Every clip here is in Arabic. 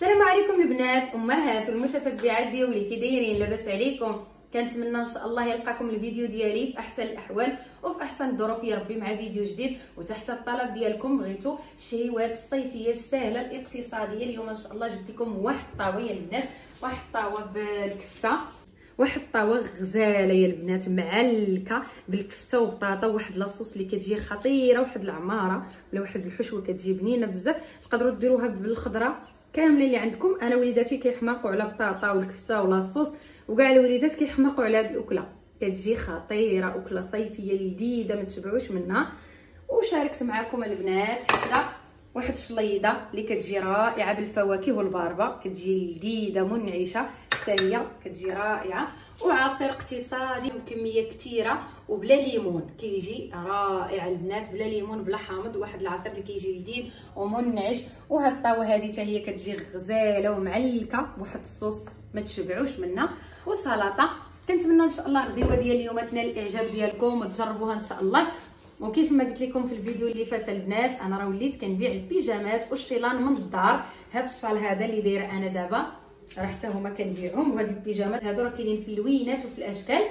السلام عليكم البنات امهات المتتبعات ديالي كي دايرين لاباس عليكم كنتمنى ان شاء الله يلقاكم الفيديو ديالي في احسن الاحوال وفي احسن الظروف يا ربي مع فيديو جديد وتحت الطلب ديالكم بغيتو الشهيوات الصيفيه السهله الاقتصاديه اليوم ان شاء الله جبت لكم واحد الطاوه يا البنات واحد الطاوه بالكفته واحد الطاوه غزاله يا البنات معلكه بالكفته وبطاطا واحد لاصوص اللي كتجي خطيره واحد العماره ولا واحد الحشوه كتجي بنينه بزاف تقدروا ديروها بالخضره كاملين اللي عندكم انا وليداتي كيحماقوا على بطاطا والكفته ولا الصوص وكاع الوليدات كيحماقوا على هذه الاكله كتجي خطيره اكله صيفيه لذيذه ما تشبعوش منها وشاركت معكم البنات حتى واحد الشليضه اللي كتجي رائعه بالفواكه والباربه كتجي لذيذه منعشه حتى هي كتجي رائعه وعصير اقتصادي بكميه كثيره وبلا ليمون كيجي رائع البنات بلا ليمون بلا حامض واحد العصير اللي كيجي لذيذ ومنعش وهاد الطاوه هادي حتى هي كتجي غزاله ومعلكه بواحد الصوص ما تشبعوش منها وسلطه كنتمنى ان شاء الله الغديوه ديال اليوم تنال الاعجاب ديالكم وتجربوها ان شاء الله وكيف ما قلت لكم في الفيديو اللي فات البنات انا راه وليت كنبيع البيجامات والشيلان من الدار هاد الشال هذا اللي دايره انا دابا راه حتى هما كنبيعهم وهاد البيجامات هادو راه كاينين في اللوينات وفي الاشكال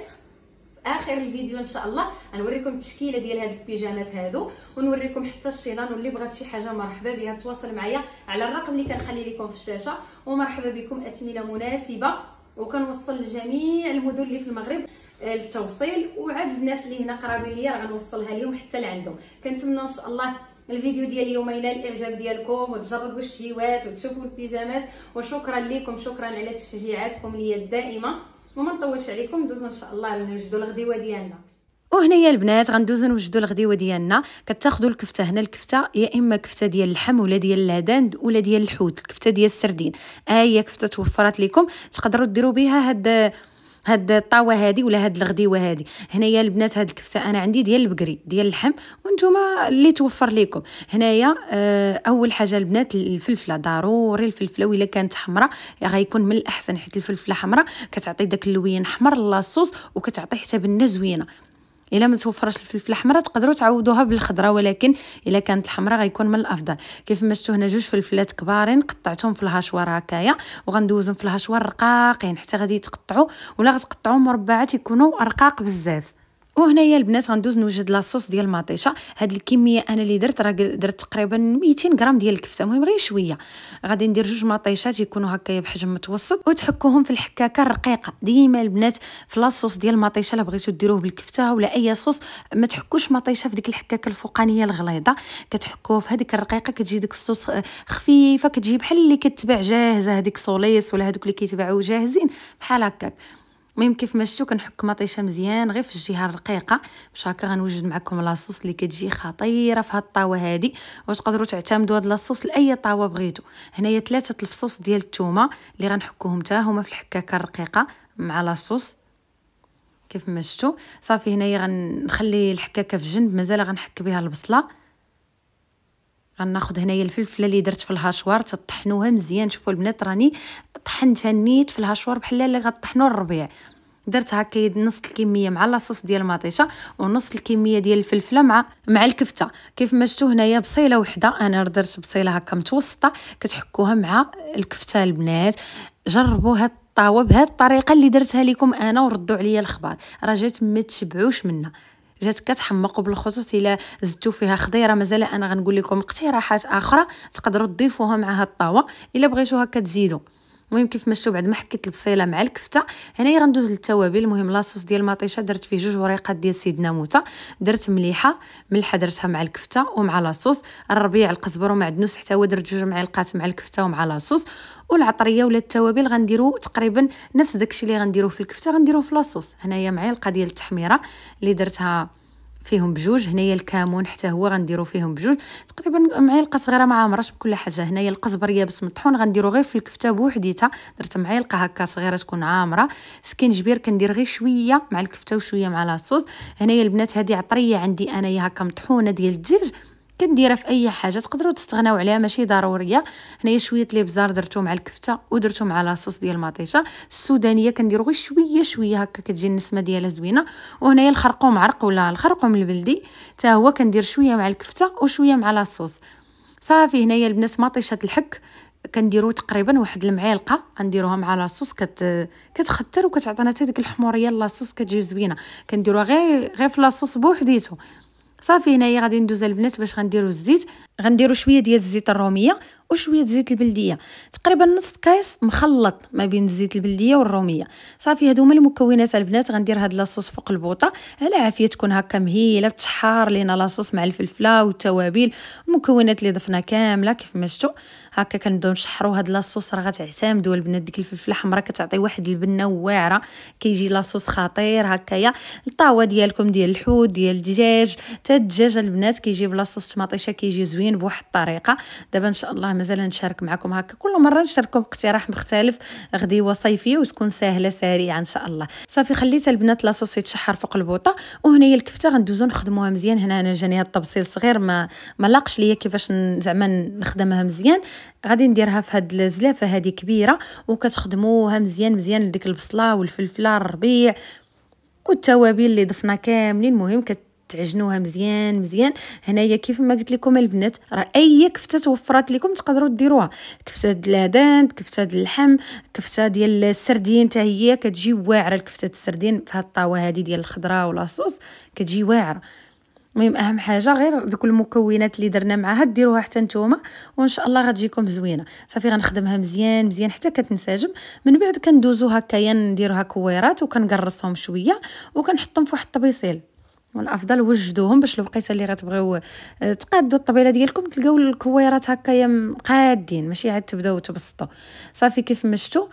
اخر الفيديو ان شاء الله غنوريكم التشكيله ديال هاد البيجامات هادو ونوريكم حتى الشيلان واللي بغات شي حاجه مرحبا بها تواصل معايا على الرقم اللي كنخلي لكم في الشاشه ومرحبا بكم اثمنه مناسبه وكنوصل لجميع المدن اللي في المغرب التوصيل آه، وعاد الناس اللي هنا قرابين ليا غنوصلها لهم حتى لعندهم كنتمنى ان شاء الله الفيديو ديال اليوم الى الاعجاب ديالكم وتجربوا الشيوات وتشوفوا البيجامات وشكرا لكم شكرا على تشجيعاتكم ليا الدائمه وما نطولش عليكم ندوزو ان شاء الله نوجدوا الغديوه ديالنا وهنا يا البنات غندوزو نوجدوا الغديوه ديالنا كتاخذوا الكفته هنا الكفته يا اما كفته ديال اللحم ولا ديال العدان ولا ديال الحوت الكفته ديال السردين ها آه، هي كفته توفرات لكم تقدروا ديروا بها هاد هاد الطاوه هادي ولا هاد الغديوه هادي هنايا البنات هاد الكفته انا عندي ديال البقري ديال اللحم وانتم اللي توفر لكم هنايا آه، اول حاجه البنات الفلفله ضروري الفلفله ولا كانت حمراء غيكون من الاحسن حيت الفلفله حمراء كتعطي داك اللوين حمر لاصوص وكتعطي حتى بنه زوينه الا ما توفرش الفلفله الحمراء تقدروا تعوضوها بالخضره ولكن الا كانت الحمراء غيكون من الافضل كيف ما شفتوا هنا جوج فلفلات كبارين قطعتهم في الهشوار هكايا وغندوزهم في الهشوار رقاقين حتى غادي يتقطعوا ولا غتقطعوا مربعات يكونوا رقاق بزاف وهنايا البنات غندوز نوجد لاصوص ديال المطيشه هاد الكميه انا اللي درت راه درت تقريبا 200 غرام ديال الكفته المهم غير شويه غادي ندير جوج مطيشات يكونوا هكا بحجم متوسط وتحكوهم في الحكاكه الرقيقه ديما البنات في لاصوص ديال المطيشه الا بغيتو ديروه بالكفته ولا اي صوص ما تحكوش مطيشه في ديك الحكاكه الفوقانيه الغليظه كتحكوه في هذيك الرقيقه كتجي ديك الصوص آه، خفيفه كتجي بحال اللي كتباع جاهزه هذيك صوليس ولا هذوك اللي كيتباعوا جاهزين بحال هكاك المهم كيف شفتوا كنحك مطيشه مزيان غير في الجهه الرقيقه باش هكا غنوجد معكم لاصوص اللي كتجي خطيره في هاد الطاوه هادي وتقدروا تعتمدوا هاد لاصوص لاي طاوه بغيتو هنايا ثلاثه الفصوص ديال الثومه اللي غنحكوهم تا هما في الحكاكه الرقيقه مع لاصوص كيف ما شفتوا صافي هنايا غنخلي الحكاكه في جنب مازال غنحك بها البصله غناخد هنايا الفلفله اللي درت في الهاشوار تطحنوها مزيان شوفوا البنات راني طحنتها نيت في الهاشوار بحال اللي غطحنوا الربيع درت هكا نص الكميه مع لاصوص ديال المطيشه ونص الكميه ديال الفلفله مع مع الكفته كيف ما شفتوا هنايا بصيله وحده انا درت بصيله هكا متوسطه كتحكوها مع الكفته البنات هاد الطاوه بهاد الطريقه اللي درتها لكم انا وردوا عليا الخبر راه جات ما تشبعوش منها جات كتحمق وبالخصوص الا زدتو فيها خضيره مازال انا غنقول لكم اقتراحات اخرى تقدروا تضيفوها معها الطاوه الا بغيتو هكا تزيدوا المهم كيف ما شفتوا بعد ما حكيت البصيله مع الكفته هنايا غندوز للتوابل المهم لاصوص ديال المطيشه درت فيه جوج وريقات ديال سيدنا موته درت مليحه ملحه درتها مع الكفته ومع لاصوص الربيع القزبر ومعدنوس حتى هو درت جوج معلقات مع الكفته ومع لاصوص والعطريه ولا التوابل غنديرو تقريبا نفس داكشي اللي غنديرو في الكفته غنديرو في لاصوص هنايا معلقه ديال التحميره اللي درتها فيهم بجوج هنايا الكمون حتى هو غنديرو فيهم بجوج تقريبا معلقه صغيره مع مرش بكل حاجه هنايا القزبر يابس مطحون غنديرو غير في الكفته بوحديتها درت معلقه هكا صغيره تكون عامره سكينجبير كندير غير شويه مع الكفته وشويه مع لاصوص هنايا البنات هذه عطريه عندي انايا هكا مطحونه ديال الدجاج كديرها في اي حاجه تقدروا تستغناو عليها ماشي ضروريه هنايا شويه ليبزار درتو مع الكفته ودرتو مع لاصوص ديال المطيشه السودانيه كنديرو غير شويه شويه هكا كتجي النسمه ديالها زوينه وهنايا الخرقوم عرق ولا الخرقوم البلدي حتى هو كندير شويه مع الكفته وشويه مع لاصوص صافي هنايا البنات مطيشه الحك كنديرو تقريبا واحد المعلقه غنديروها مع لاصوص كت كتخطر وكتعطينا حتى ديك الحموريه لاصوص كتجي زوينه كنديروها غير غير في لاصوص بوحديتو صافي هنايا غادي ندوز البنات باش غنديرو الزيت غنديرو شويه ديال الزيت الروميه وشويه زيت البلديه تقريبا نص كاس مخلط ما بين الزيت البلديه والروميه صافي هادو هما المكونات البنات غندير هاد لاصوص فوق البوطه على عافيه تكون هكا مهيله تشحار لينا لاصوص مع الفلفله والتوابل المكونات اللي ضفنا كامله كيف ما شفتوا هكا كنبداو نشحروا هاد لاصوص راه غتعتمدوا البنات ديك الفلفله حمراء كتعطي واحد البنه واعره كيجي لاصوص خطير هكايا الطاوه ديالكم ديال الحوت ديال الدجاج حتى الدجاج البنات كيجي بلاصوص طماطيشه كيجي زوين بواحد الطريقه دابا ان شاء الله مازال نشارك معكم هكا كل مره نشارككم اقتراح مختلف غديوه صيفيه وتكون سهله سريعه ان شاء الله صافي خليت البنات لاصوصي تشحر فوق البوطه هي الكفته غندوزو نخدموها مزيان هنا انا جاني هاد الطبسيل صغير ما ما لاقش ليا كيفاش زعما نخدمها مزيان غادي نديرها في هاد الزلافه هادي كبيره وكتخدموها مزيان مزيان ديك البصله والفلفله الربيع والتوابل اللي ضفنا كاملين المهم كت تعجنوها مزيان مزيان هنايا كيف ما قلت لكم البنات راه اي كفته توفرات لكم تقدروا ديروها كفته دلادان الهدان كفته ديال اللحم كفته ديال السردين حتى هي كتجي واعره الكفته السردين في هاد الطاوه هذه ديال الخضره صوص كتجي واعره المهم اهم حاجه غير دوك المكونات اللي درنا معاها ديروها حتى نتوما وان شاء الله غتجيكم زوينه صافي غنخدمها مزيان مزيان حتى كتنسجم من بعد كندوزو هكايا نديروها كويرات وكنقرصهم شويه وكنحطهم في واحد الطبيصيل والافضل وجدوهم باش الوقيته اللي غتبغيو آه، تقادوا الطبيله ديالكم تلقاو الكويرات هكايا قادين ماشي عاد تبداو تبسطوا صافي كيف مشتو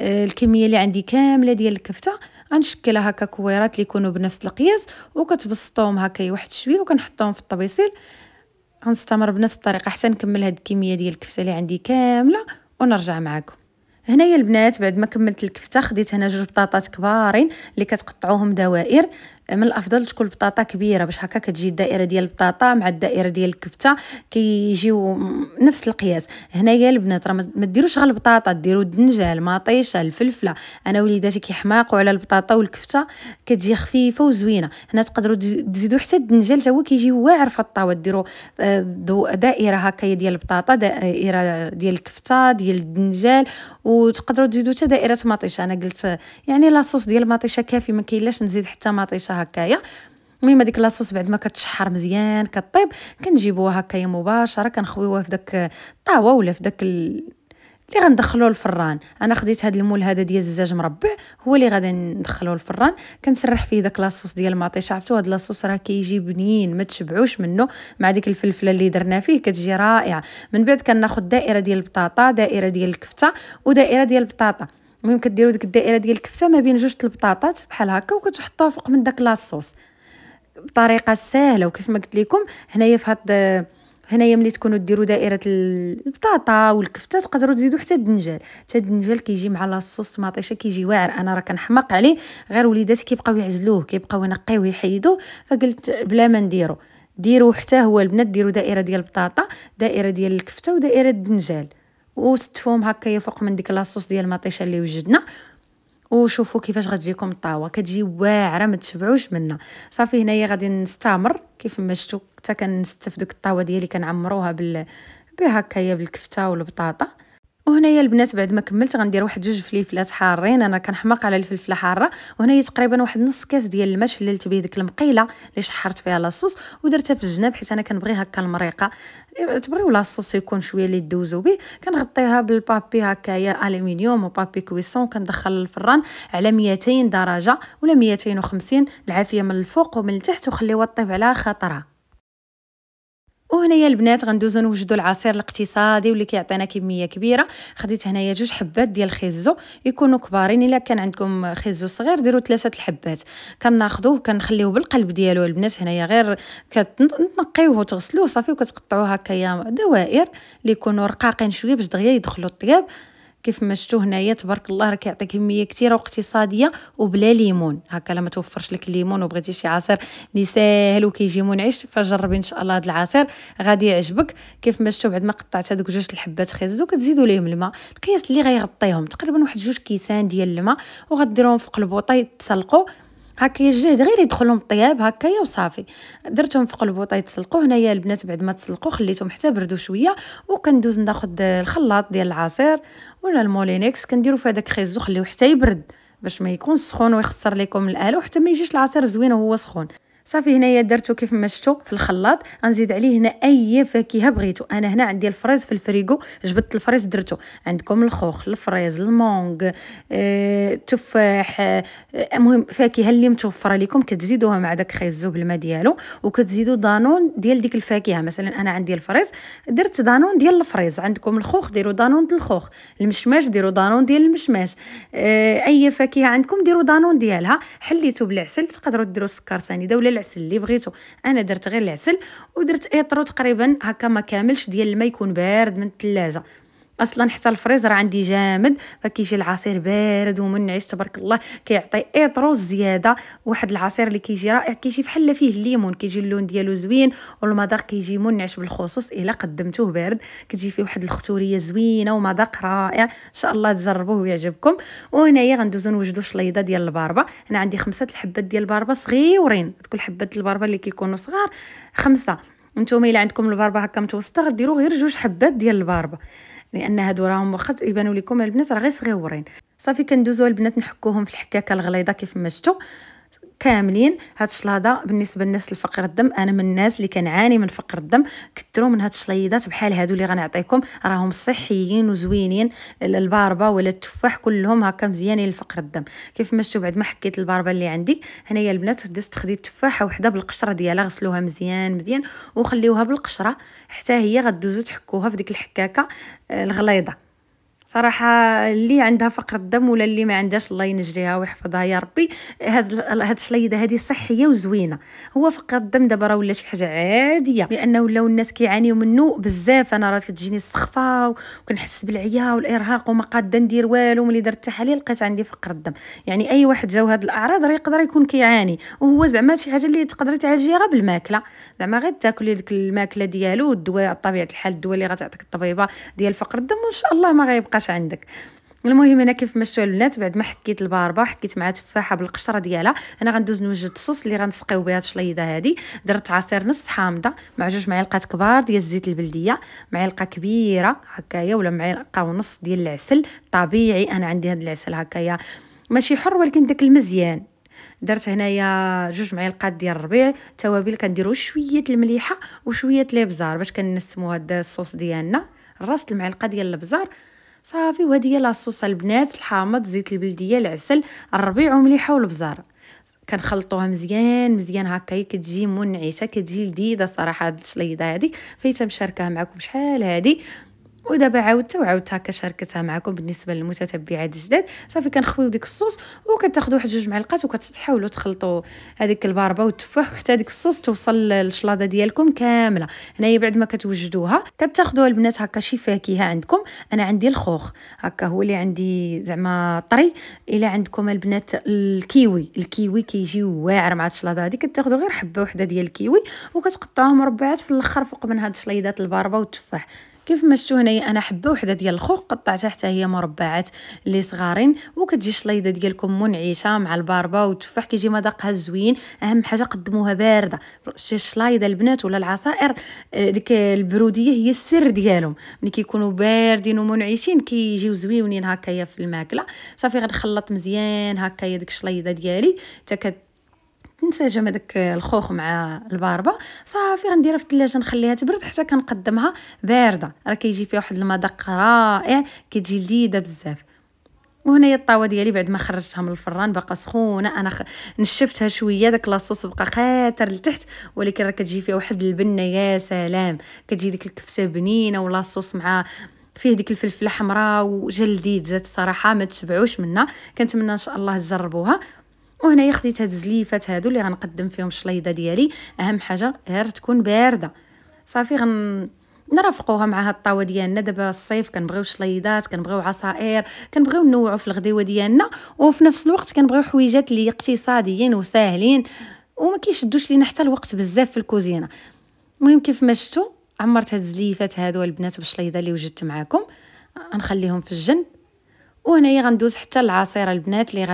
آه، الكميه اللي عندي كامله ديال الكفته غنشكلها هكا كويرات اللي يكونوا بنفس القياس وكتبسطوهم هكا واحد شويه وكنحطوهم في الطبيسيل غنستمر بنفس الطريقه حتى نكمل هاد الكميه ديال الكفته اللي عندي كامله ونرجع معكم هنايا البنات بعد ما كملت الكفته خديت هنا جوج بطاطات كبارين اللي كتقطعوهم دوائر من الافضل تكون البطاطا كبيره باش هكا كتجي الدائره ديال البطاطا مع الدائره ديال الكفته كيجيو نفس القياس هنايا البنات راه ما ديروش غير البطاطا ديروا الدنجال مطيشه الفلفله انا وليداتي كيحماقوا على البطاطا والكفته كتجي خفيفه وزوينه هنا تقدروا تزيدوا حتى الدنجال هو كيجي واعر في الطاوه ديروا آه، دائره هكا ديال البطاطا دائره ديال الكفته ديال الدنجال وتقدروا تزيدوا حتى دائره مطيشه انا قلت يعني لاصوص ديال مطيشه كافي ما كاينلاش نزيد حتى مطيشه هكايا المهم هذيك لاصوص بعد ما كتشحر مزيان كطيب كنجيبوها هكايا مباشره كنخويوها في داك الطاوه ولا في داك اللي غندخلو الفران انا خديت هذا المول هذا ديال الزاج مربع هو اللي غادي ندخلو الفران كنسرح فيه داك لاصوص ديال المطيشه عرفتو هاد لاصوص راه كيجي بنين ما تشبعوش منه مع ديك الفلفله اللي درنا فيه كتجي رائعه من بعد كناخذ دائره ديال البطاطا دائره ديال الكفته ودائره ديال البطاطا المهم كديروا ديك الدائره ديال الكفته ما بين جوج البطاطات بحال هكا وكتحطوها فوق من داك لاصوص بطريقه سهله وكيف ما قلت لكم هنايا في هاد هنايا ملي تكونوا ديروا دائره البطاطا والكفته تقدروا تزيدوا حتى الدنجال حتى الدنجال كيجي مع لاصوص طماطيشه كيجي واعر انا راه كنحماق عليه غير وليداتي كيبقاو يعزلوه كيبقاو ينقيوه يحيدوه فقلت بلا ما نديرو ديروا حتى هو البنات ديروا دائره ديال البطاطا دائره ديال الكفته ودائره الدنجال وستفوهم هكا يفوق من ديك لاصوص ديال المطيشه اللي وجدنا وشوفوا كيفاش غتجيكم الطاوه كتجي واعره ما تشبعوش منها صافي هنايا غادي نستمر كيف ما شفتوا حتى كنستف دوك الطاوه ديالي كنعمروها بال بهكايا بالكفته والبطاطا وهنايا البنات بعد ما كملت غندير واحد جوج فليفلات حارين انا كنحماق على الفلفله حاره وهنايا تقريبا واحد نص كاس ديال الماء شللت به ديك المقيله اللي شحرت فيها لاصوص ودرتها في الجناب حيت انا كنبغي هكا المريقه إيه، تبغيو لاصوص يكون شويه اللي دوزو به كنغطيها بالبابي هكايا الومنيوم وبابي كويسون كندخل الفران على 200 درجه ولا 250 العافيه من الفوق ومن التحت وخليوها طيب على خاطرها وهنايا البنات غندوزو نوجدو العصير الاقتصادي واللي كيعطينا كميه كبيره خديت هنايا جوج حبات ديال الخيزو يكونوا كبارين الا كان عندكم خيزو صغير ديروا ثلاثه الحبات كناخذوه كنخليوه بالقلب ديالو البنات هنايا غير كتنقيوه وتغسلوه صافي وكتقطعوه هكايا دوائر اللي يكونوا رقاقين شويه باش دغيا يدخلوا الطياب كيف ما شفتوا هنايا تبارك الله راه كيعطيك كميه كثيره واقتصاديه وبلا ليمون هكا لما توفرش لك الليمون وبغيتي شي عصير اللي ساهل وكيجي منعش فجربي ان شاء الله هذا العصير غادي يعجبك كيف ما شفتوا بعد ما قطعت هذوك جوج الحبات خيزو كتزيدوا ليهم الماء القياس اللي غيغطيهم تقريبا واحد جوج كيسان ديال الماء وغديرهم فوق البوطه يتسلقوا هكا الجهد غير يدخلهم الطياب هكايا وصافي درتهم في قلب وطيط هنايا البنات بعد ما تسلقوا خليتهم حتى بردوا شويه وكندوز ناخذ الخلاط ديال العصير ولا المولينيكس كنديروا في هذاك خيزو خليوه حتى يبرد باش ما يكون سخون ويخسر لكم الاله وحتى ما يجيش العصير زوين وهو سخون صافي هنايا درتو كيف ما شفتو في الخلاط غنزيد عليه هنا اي فاكهه بغيتو انا هنا عندي الفريز في الفريغو جبدت الفريز درتو عندكم الخوخ الفريز المونغ التفاح آه، آه، المهم فاكهه اللي متوفره لكم كتزيدوها مع داك خيزو بالما ديالو وكتزيدوا دانون ديال ديك الفاكهه مثلا انا عندي الفريز درت دانون ديال الفريز عندكم الخوخ ديروا دانون ديال الخوخ المشماش ديروا دانون ديال المشماش آه، اي فاكهه عندكم ديروا دانون ديالها حليتو بالعسل تقدروا ديروا السكر سنيده ولا العسل اللي بغيتو انا درت غير العسل ودرت اطرو تقريبا هكا ما كاملش ديال الماء يكون بارد من الثلاجه اصلا حتى الفريزر عندي جامد فكيجي العصير بارد ومنعش تبارك الله كيعطي اطرو زياده واحد العصير اللي كيجي رائع كيجي بحال فيه الليمون كيجي اللون ديالو زوين والمذاق كيجي منعش بالخصوص الا قدمتوه بارد كتجي فيه واحد الختوريه زوينه ومذاق رائع ان شاء الله تجربوه ويعجبكم وهنايا غندوزو نوجدو شليضه ديال الباربه انا عندي خمسه الحبات ديال الباربه صغيورين كل حبات الباربه اللي كيكونوا صغار خمسه نتوما الا عندكم الباربه هكا متوسطه غديروا غير جوج حبات ديال الباربه لان هادو راهم واخا يبانوا لكم البنات راه غير صغيورين صافي كندوزو البنات نحكوهم في الحكاكه الغليظه كيف ما شفتوا كاملين هاد الشلاضه بالنسبه للناس الفقر الدم انا من الناس اللي كنعاني من فقر الدم كثروا من هاد الشلايضات بحال هادو اللي غنعطيكم راهم صحيين وزوينين الباربه ولا التفاح كلهم هكا مزيانين لفقر الدم كيف ما شفتوا بعد ما حكيت الباربه اللي عندي هنايا البنات دزت خديت تفاحه وحده بالقشره ديالها غسلوها مزيان مزيان وخليوها بالقشره حتى هي غدوزو تحكوها في ديك الحكاكه آه، الغليظه صراحه اللي عندها فقر الدم ولا اللي ما عندهاش الله ينجيها ويحفظها يا ربي هاد هاد الشليده هذه صحيه وزوينه هو فقر الدم دابا راه ولا شي حاجه عاديه لانه ولاو الناس كيعانيو منه بزاف انا راه كتجيني السخفه وكنحس بالعيا والارهاق وما قاده ندير والو ملي درت التحاليل لقيت عندي فقر الدم يعني اي واحد جاو هاد الاعراض راه يقدر يكون كيعاني وهو زعما شي حاجه اللي تقدر تعالجيها غير بالماكله زعما غير تاكلي ديك الماكله ديالو والدواء بطبيعه الحال الدواء اللي غتعطيك الطبيبه ديال فقر الدم وان شاء الله ما غيبقى بقاش عندك المهم انا كيف مشوا البنات بعد ما حكيت الباربه حكيت مع تفاحه بالقشره ديالها انا غندوز نوجد الصوص اللي غنسقيو بها الشليضه هذه درت عصير نص حامضه مع جوج معالقات كبار ديال الزيت البلديه معلقه كبيره هكايا ولا معلقه ونص ديال العسل طبيعي انا عندي هذا العسل هكايا ماشي حر ولكن داك المزيان درت هنايا جوج معلقات ديال الربيع توابل كنديروا شويه المليحه وشويه الابزار باش كنسمو هذا الصوص ديالنا راس المعلقه ديال الابزار صافي وهذه هي لاصوصه البنات الحامض زيت البلديه العسل الربيع ومليحه والبزار كنخلطوها مزيان مزيان هكا كتجي منعشه كتجي لذيذه صراحه هاد الشليضه هادي فايته مشاركه معكم شحال هادي ودابا عاودتها وعاودتها هكا شاركتها معكم بالنسبه للمتتبعات الجداد صافي كنخويو ديك الصوص وكتاخذوا واحد جوج معلقات وكتحاولوا تخلطوا هذيك الباربه والتفاح حتى ديك الصوص توصل للشلاضه ديالكم كامله هنايا بعد ما كتوجدوها كتاخذوا البنات هكا شي فاكهه عندكم انا عندي الخوخ هكا هو اللي عندي زعما طري الا عندكم البنات الكيوي الكيوي كيجي واعر مع الشلاضه هذه كتاخذوا غير حبه وحده ديال الكيوي وكتقطعوه مربعات في الاخر فوق من هاد الشليضات الباربه والتفاح كيف ما مشتو هنايا انا حبه وحده ديال الخوخ قطعتها حتى هي مربعات لي صغارين وكتجي الشلايضه ديالكم منعشه مع الباربه والتفاح كيجي مذاقها زوين اهم حاجه قدموها بارده شي الشلايضه البنات ولا العصائر آه، ديك البروديه هي السر ديالهم ملي كيكونوا باردين ومنعشين كيجيو زوينين هكايا في الماكله صافي غنخلط مزيان هكايا ديك الشلايضه ديالي حتى تنسجم هذاك الخوخ مع الباربه صافي غنديرها في الثلاجه نخليها تبرد حتى كنقدمها بارده راه كيجي فيها واحد المذاق رائع كتجي لذيذه بزاف هي الطاوه ديالي بعد ما خرجتها من الفران باقا سخونه انا خ... نشفتها شويه داك لاصوص بقى خاتر لتحت ولكن راه كتجي فيها واحد البنه يا سلام كتجي ديك الكفته بنينه ولاصوص مع فيه ديك الفلفله حمراء وجلديد زاد الصراحه ما تشبعوش منها كنتمنى ان شاء الله تجربوها وهنايا خديت هاد الزليفات هادو اللي غنقدم فيهم الشليضه ديالي اهم حاجه غير تكون بارده صافي غن نرافقوها مع هاد الطاوه ديالنا دابا الصيف كنبغيو الشليضات كنبغيو عصائر كنبغيو نوعو في الغديوه ديالنا وفي نفس الوقت كنبغيو حويجات اللي اقتصاديين وساهلين وما كيشدوش لينا حتى الوقت بزاف في الكوزينه المهم كيف ما شفتوا عمرت هاد الزليفات هادو البنات بالشليضه اللي وجدت معاكم نخليهم في الجنب وهنايا غندوز حتى العصير البنات اللي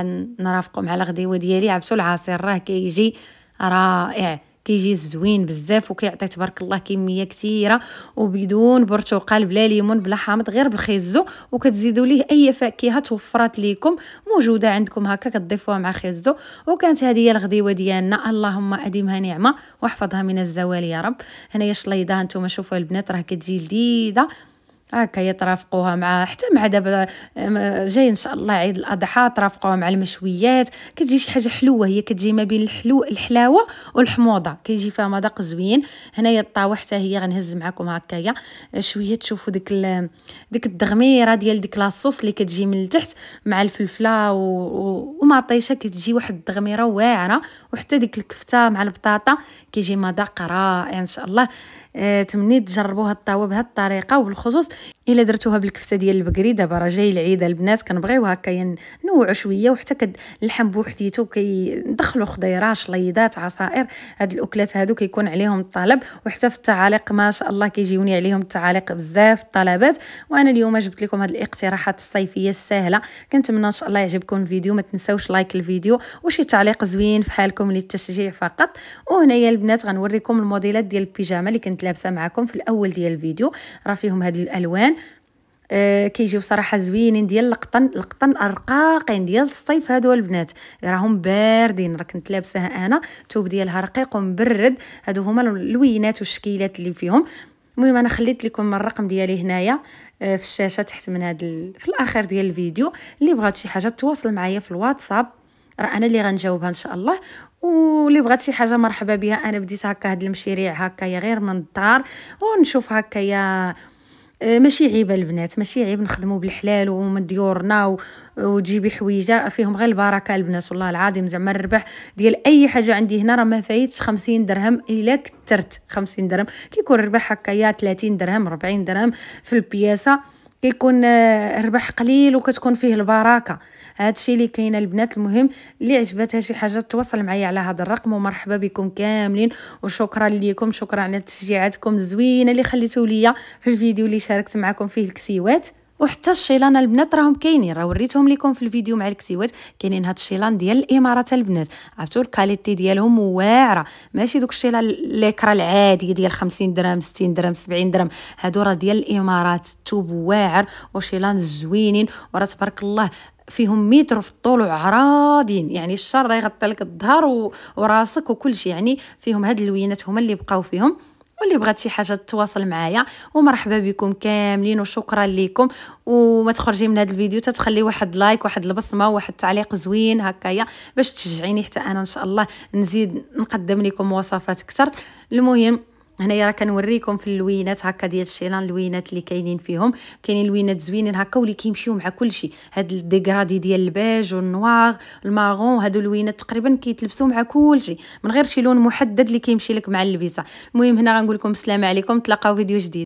غنرافقهم مع الغديوة ديالي عبسو العصير راه كيجي رائع كيجي زوين بزاف وكيعطي تبارك الله كميه كثيره وبدون برتقال بلا ليمون بلا حامض غير بالخيزو وكتزيدوا ليه اي فاكهه توفرات ليكم موجوده عندكم هكا كتضيفوها مع خيزو وكانت هذه هي الغديوه ديالنا اللهم اديمها نعمه واحفظها من الزوال يا رب هنايا الشليضه هانتوما شوفوا البنات راه كتجي لذيذه هكا يترافقوها مع حتى مع دابا آه، جاي ان شاء الله عيد الاضحى ترافقوها مع المشويات كتجي شي حاجه حلوه هي كتجي ما بين الحلو الحلاوه والحموضه كيجي فيها مذاق زوين هنايا الطاوه حتى هي غنهز معكم هكايا آه، شويه تشوفوا ديك ديك الدغميره ديال ديك لاصوص اللي كتجي من التحت مع الفلفله و... و... ومعطيشه كتجي واحد الدغميره واعره وحتى ديك الكفته مع البطاطا كيجي مذاق رائع ان شاء الله تمني تجربوا هاد الطاوه بهاد الطريقه وبالخصوص الا درتوها بالكفته ديال البقري دابا راه جاي العيد البنات كنبغيو هكا نوعوا شويه وحتى كد اللحم بوحديتو كيدخلوا خضيره شليضات عصائر هاد الاكلات هادو كيكون عليهم الطلب وحتى في التعاليق ما شاء الله كيجيوني عليهم التعاليق بزاف الطلبات وانا اليوم جبت لكم هاد الاقتراحات الصيفيه السهله كنتمنى ان شاء الله يعجبكم الفيديو ما تنساوش لايك الفيديو وشي تعليق زوين في حالكم للتشجيع فقط وهنايا البنات غنوريكم الموديلات ديال البيجامه اللي كنت لابسه معكم في الاول ديال الفيديو راه فيهم هاد الالوان آه كيجيو صراحه زوينين ديال القطن القطن الرقاقين ديال الصيف هادو البنات راهم باردين راه كنت لابسه انا الثوب ديالها رقيق ومبرد هادو هما اللوينات والشكيلات اللي فيهم المهم انا خليت لكم الرقم ديالي هنايا آه، في الشاشه تحت من هاد ال... في الاخر ديال الفيديو اللي بغات شي حاجه تواصل معايا في الواتساب راه انا اللي غنجاوبها ان شاء الله واللي بغات شي حاجه مرحبا بها انا بديت هكا هاد المشاريع هكايا غير من الدار ونشوف هكايا آه، ماشي عيب البنات ماشي عيب نخدمو بالحلال ومن ديورنا وتجيبي حويجه فيهم غير البركه البنات والله العظيم زعما الربح ديال اي حاجه عندي هنا راه ما فايتش 50 درهم الا كثرت 50 درهم كيكون الربح هكايا 30 درهم 40 درهم في البياسه كيكون الربح آه، قليل وكتكون فيه البركه الشيء اللي كاين البنات المهم اللي عجبتها شي حاجه تواصل معايا على هذا الرقم ومرحبا بكم كاملين وشكرا ليكم شكرا على تشجيعاتكم الزوينه اللي خليتوا ليا في الفيديو اللي شاركت معكم فيه الكسيوات وحتى الشيلان البنات راهم كاينين راه وريتهم لكم في الفيديو مع الكسيوات كاينين هاد الشيلان ديال الامارات البنات عرفتوا الكاليتي ديالهم واعره ماشي دوك الشيلان ليكرا العاديه ديال 50 درهم 60 درهم 70 درهم هادو راه ديال الامارات توب واعر وشيلان زوينين وراه تبارك الله فيهم متر في الطول وعراضين يعني الشر يغطي لك الظهر وراسك وكل شيء يعني فيهم هاد اللوينات هما اللي بقاو فيهم واللي بغات شي حاجه تتواصل معايا ومرحبا بكم كاملين وشكرا لكم وما تخرجي من هذا الفيديو تتخلي واحد لايك واحد البصمه واحد تعليق زوين هكايا باش تشجعيني حتى انا ان شاء الله نزيد نقدم لكم وصفات اكثر المهم هنايا راه كنوريكم في اللوينات هكا ديال الشيلان اللوينات اللي كاينين فيهم كاينين لوينات زوينين هكا واللي كيمشيو مع كلشي هاد الديغرادي ديال البيج والنوار المارون هادو اللوينات تقريبا كيتلبسوا مع كلشي من غير شي لون محدد اللي كيمشي لك مع اللبسه المهم هنا غنقول لكم السلام عليكم تلاقاو فيديو جديد